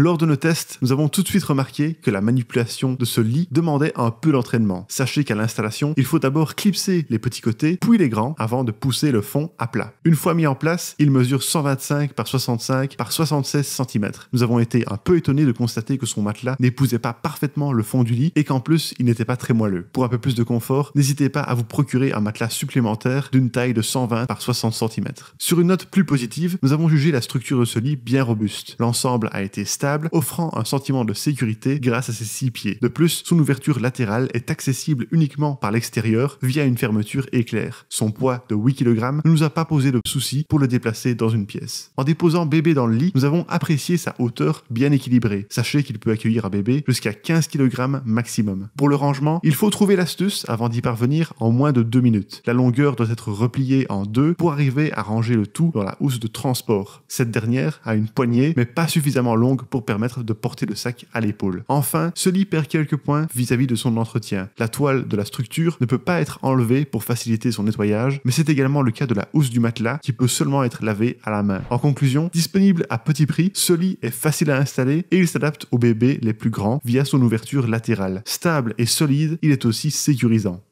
Lors de nos tests, nous avons tout de suite remarqué que la manipulation de ce lit demandait un peu d'entraînement. Sachez qu'à l'installation, il faut d'abord clipser les petits côtés, puis les grands, avant de pousser le fond à plat. Une fois mis en place, il mesure 125 par 65 par 76 cm. Nous avons été un peu étonnés de constater que son matelas n'épousait pas parfaitement le fond du lit et qu'en plus, il n'était pas très moelleux. Pour un peu plus de confort, n'hésitez pas à vous procurer un matelas supplémentaire d'une taille de 120 par 60 cm. Sur une note plus positive, nous avons jugé la structure de ce lit bien robuste. L'ensemble a été stable offrant un sentiment de sécurité grâce à ses six pieds. De plus, son ouverture latérale est accessible uniquement par l'extérieur via une fermeture éclair. Son poids de 8 kg ne nous a pas posé de souci pour le déplacer dans une pièce. En déposant bébé dans le lit, nous avons apprécié sa hauteur bien équilibrée. Sachez qu'il peut accueillir un bébé jusqu'à 15 kg maximum. Pour le rangement, il faut trouver l'astuce avant d'y parvenir en moins de 2 minutes. La longueur doit être repliée en deux pour arriver à ranger le tout dans la housse de transport. Cette dernière a une poignée mais pas suffisamment longue pour permettre de porter le sac à l'épaule. Enfin, ce lit perd quelques points vis-à-vis -vis de son entretien. La toile de la structure ne peut pas être enlevée pour faciliter son nettoyage, mais c'est également le cas de la housse du matelas qui peut seulement être lavée à la main. En conclusion, disponible à petit prix, ce lit est facile à installer et il s'adapte aux bébés les plus grands via son ouverture latérale. Stable et solide, il est aussi sécurisant.